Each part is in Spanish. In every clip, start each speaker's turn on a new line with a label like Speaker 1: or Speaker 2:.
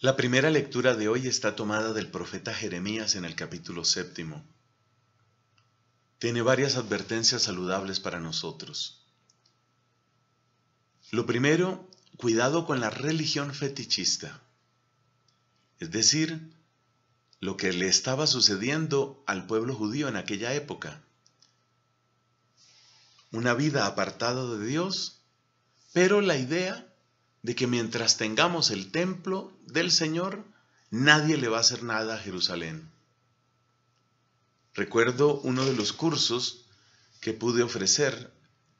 Speaker 1: La primera lectura de hoy está tomada del profeta Jeremías en el capítulo séptimo. Tiene varias advertencias saludables para nosotros. Lo primero, cuidado con la religión fetichista, es decir, lo que le estaba sucediendo al pueblo judío en aquella época. Una vida apartada de Dios, pero la idea de que mientras tengamos el templo del Señor, nadie le va a hacer nada a Jerusalén. Recuerdo uno de los cursos que pude ofrecer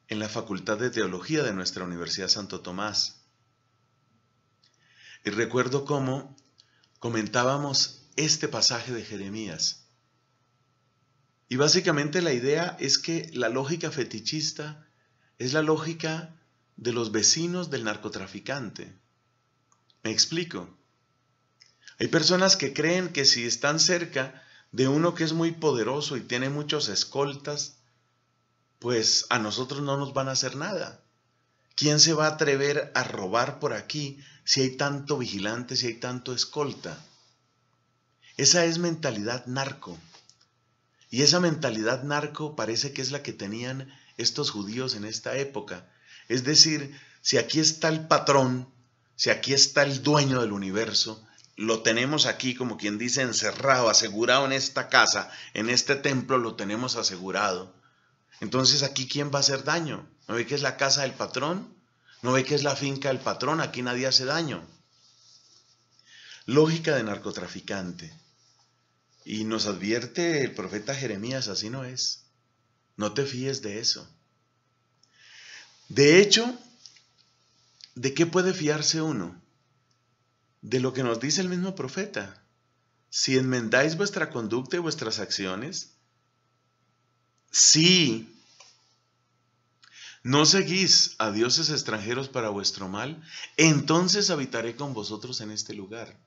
Speaker 1: en la Facultad de Teología de nuestra Universidad Santo Tomás. Y recuerdo cómo comentábamos este pasaje de Jeremías. Y básicamente la idea es que la lógica fetichista es la lógica de los vecinos del narcotraficante. Me explico. Hay personas que creen que si están cerca de uno que es muy poderoso y tiene muchos escoltas, pues a nosotros no nos van a hacer nada. ¿Quién se va a atrever a robar por aquí si hay tanto vigilante, si hay tanto escolta? Esa es mentalidad narco. Y esa mentalidad narco parece que es la que tenían estos judíos en esta época, es decir, si aquí está el patrón, si aquí está el dueño del universo, lo tenemos aquí, como quien dice, encerrado, asegurado en esta casa, en este templo lo tenemos asegurado. Entonces aquí quién va a hacer daño? ¿No ve que es la casa del patrón? ¿No ve que es la finca del patrón? Aquí nadie hace daño. Lógica de narcotraficante. Y nos advierte el profeta Jeremías, así no es. No te fíes de eso. De hecho, ¿de qué puede fiarse uno? De lo que nos dice el mismo profeta. Si enmendáis vuestra conducta y vuestras acciones, sí. No seguís a dioses extranjeros para vuestro mal, entonces habitaré con vosotros en este lugar.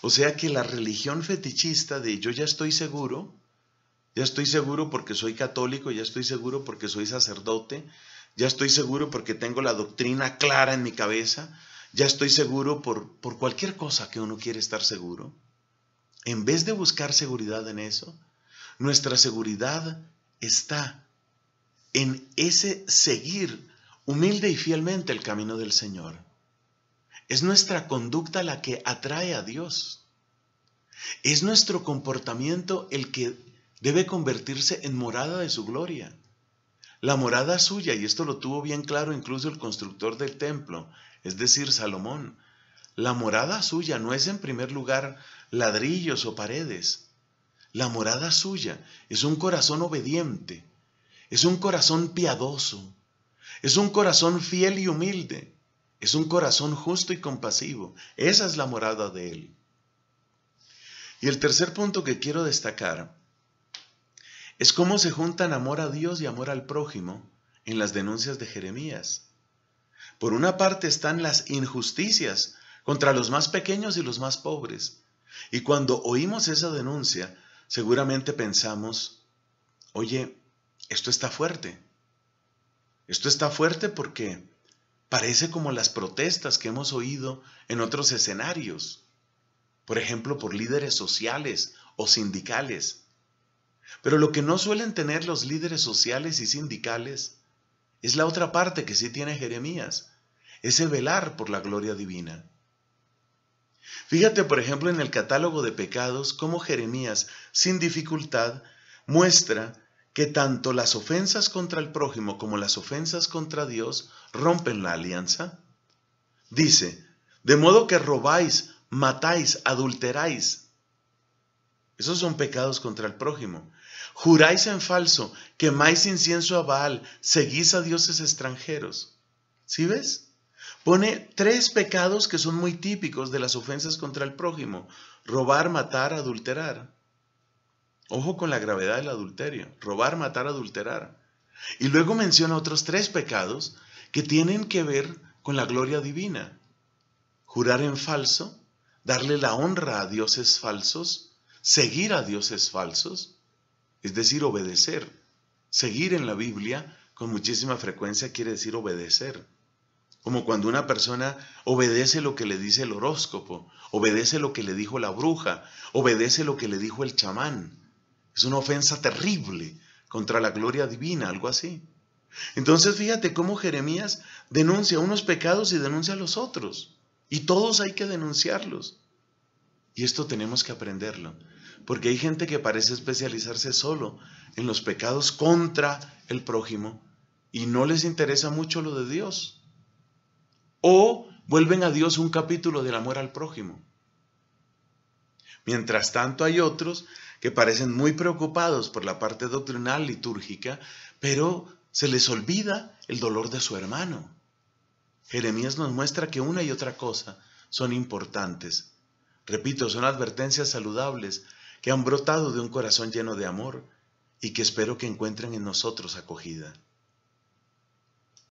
Speaker 1: O sea que la religión fetichista de yo ya estoy seguro, ya estoy seguro porque soy católico, ya estoy seguro porque soy sacerdote, ya estoy seguro porque tengo la doctrina clara en mi cabeza, ya estoy seguro por, por cualquier cosa que uno quiere estar seguro. En vez de buscar seguridad en eso, nuestra seguridad está en ese seguir humilde y fielmente el camino del Señor. Es nuestra conducta la que atrae a Dios. Es nuestro comportamiento el que debe convertirse en morada de su gloria la morada suya, y esto lo tuvo bien claro incluso el constructor del templo, es decir, Salomón. La morada suya no es en primer lugar ladrillos o paredes. La morada suya es un corazón obediente, es un corazón piadoso, es un corazón fiel y humilde, es un corazón justo y compasivo. Esa es la morada de Él. Y el tercer punto que quiero destacar es cómo se juntan amor a Dios y amor al prójimo en las denuncias de Jeremías. Por una parte están las injusticias contra los más pequeños y los más pobres. Y cuando oímos esa denuncia, seguramente pensamos, oye, esto está fuerte. Esto está fuerte porque parece como las protestas que hemos oído en otros escenarios, por ejemplo, por líderes sociales o sindicales pero lo que no suelen tener los líderes sociales y sindicales es la otra parte que sí tiene Jeremías, ese velar por la gloria divina. Fíjate, por ejemplo, en el catálogo de pecados, cómo Jeremías, sin dificultad, muestra que tanto las ofensas contra el prójimo como las ofensas contra Dios rompen la alianza. Dice, de modo que robáis, matáis, adulteráis. Esos son pecados contra el prójimo. Juráis en falso, quemáis incienso a Baal, seguís a dioses extranjeros. ¿Sí ves? Pone tres pecados que son muy típicos de las ofensas contra el prójimo. Robar, matar, adulterar. Ojo con la gravedad del adulterio. Robar, matar, adulterar. Y luego menciona otros tres pecados que tienen que ver con la gloria divina. Jurar en falso, darle la honra a dioses falsos, seguir a dioses falsos es decir, obedecer. Seguir en la Biblia con muchísima frecuencia quiere decir obedecer. Como cuando una persona obedece lo que le dice el horóscopo, obedece lo que le dijo la bruja, obedece lo que le dijo el chamán. Es una ofensa terrible contra la gloria divina, algo así. Entonces fíjate cómo Jeremías denuncia unos pecados y denuncia los otros. Y todos hay que denunciarlos. Y esto tenemos que aprenderlo. Porque hay gente que parece especializarse solo en los pecados contra el prójimo y no les interesa mucho lo de Dios. O vuelven a Dios un capítulo del amor al prójimo. Mientras tanto hay otros que parecen muy preocupados por la parte doctrinal litúrgica, pero se les olvida el dolor de su hermano. Jeremías nos muestra que una y otra cosa son importantes. Repito, son advertencias saludables que han brotado de un corazón lleno de amor y que espero que encuentren en nosotros acogida.